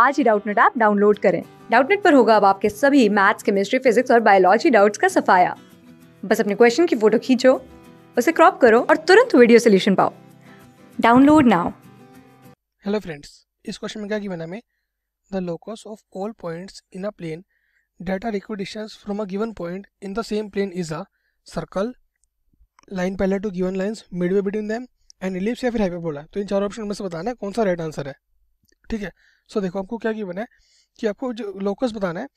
आज ही Doubtnut app download करें डाउटनेट पर होगा अब आपके सभी मैथ्स केमिस्ट्री फिजिक्स और बायोलॉजी डाउट्स का सफाया बस अपने क्वेश्चन की फोटो खींचो उसे क्रॉप करो और तुरंत वीडियो सोल्यूशन पाओ डाउनलोड नाउ हेलो फ्रेंड्स इस क्वेश्चन में क्या की बना में the locus of all points in a plane that are equidistance from a given point in the same plane is a circle line पहले two given lines midway between them and ellipse या फिर hyperbola तो इन चार option में से बताना है कौन सा राइट आंसर है ठीक है सो देखो आपको क्या गिवन है कि आपको जो लोकस बताना है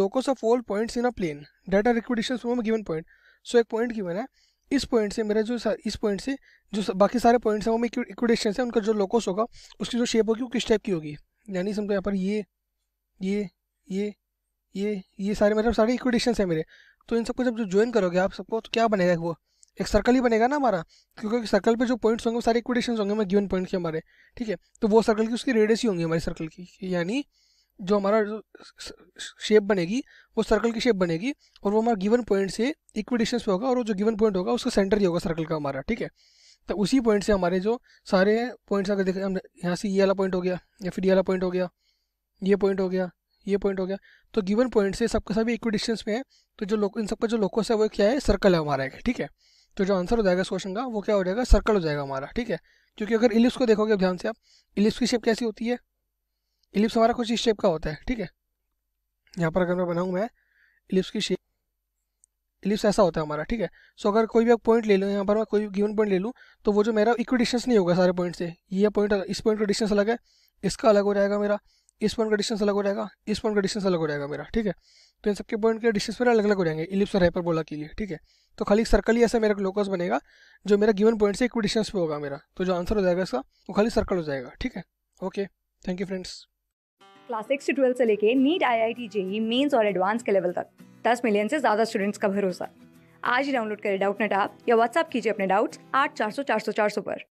locus of all points in a plane that are equidistance from given point so एक पॉइंट गिवन है इस पॉइंट से मेरा जो इस पॉइंट से जो बाकी सारे पॉइंट्स हैं वो में इक्विडेशन है उनका जो लोकस होगा उसकी जो शेप होगी वो किस टाइप की होगी यानी समझो यहाँ पर ये ये ये ये ये सारे मतलब सारे इक्विडेशन है मेरे तो इन सबको जब जो ज्वाइन करोगे आप सबको तो क्या बनेगा वो एक सर्कल ही बनेगा ना हमारा क्योंकि सर्कल पे जो पॉइंट्स होंगे वो सारे इक्वेशन होंगे हमारे गिवन पॉइंट के हमारे ठीक है तो वो सर्कल की उसकी रेडियस ही होंगी हमारे सर्कल की यानी जो हमारा शेप बनेगी वो सर्कल की शेप बनेगी और वो हमारा गिवन पॉइंट से इक्विटेशन पे होगा और वो जो गिवन पॉइंट होगा उसका सेंटर ही होगा सर्कल का हमारा ठीक है तो उसी पॉइंट से हमारे जो सारे पॉइंट्स अगर देखें यहाँ से ये वाला पॉइंट हो गया या फिर ये वाला पॉइंट हो गया ये पॉइंट हो गया ये पॉइंट हो गया तो गिवन पॉइंट से सबके सभी इक्विडिशंस में है तो जो इन सबका जो लोकस है वो क्या है सर्कल है हमारा ठीक है तो जो आंसर हो जाएगा इस क्वेश्चन का वो क्या हो जाएगा सर्कल हो जाएगा हमारा ठीक है क्योंकि अगर इलिप्स को देखोगे ध्यान से आप इलिप्स की शेप कैसी होती है इलिप्स हमारा कुछ इस शेप का होता है ठीक है यहाँ पर अगर मैं बनाऊँ मैं इलिप्स की शेप इलिप्स ऐसा होता है हमारा ठीक है सो अगर कोई भी एक पॉइंट ले लूँ यहाँ पर मैं कोई गिवन पॉइंट ले लूँ तो वो जो मेरा इक्वी डिस्टेंस नहीं होगा सारे पॉइंट से ये पॉइंट इस पॉइंट का डिस्टेंस अलग है इसका अलग हो जाएगा मेरा इस पॉइंट का डिस्टेंस अलग हो जाएगा इस पॉइंट का डिस्टेंस अलग हो जाएगा मेरा ठीक है तो इन सबके पॉइंट के डिस्टेंस मेरे अलग अलग हो जाएंगे इलिप्स और हाइपरबोला के लिए ठीक है तो खाली सर्कल ही ऐसा मेरा लोकस बनेगा जो मेरा गिवन पॉइंट से इक्वी डिस्टेंस पे होगा मेरा तो जो आंसर हो जाएगा इसका वो खाली सर्कल हो जाएगा ठीक है okay thank you friends class six से ट्वेल्थ से लेके NEET I I T JEE Mains और एडवांस के लेवल तक दस मिलियन से ज़्यादा स्टूडेंट्स का भरोसा आज ही डाउनलोड करें डाउट नेट आप या व्हाट्सअप कीजिए अपने डाउट्स आठ चार सौ चार सौ चार सौ पर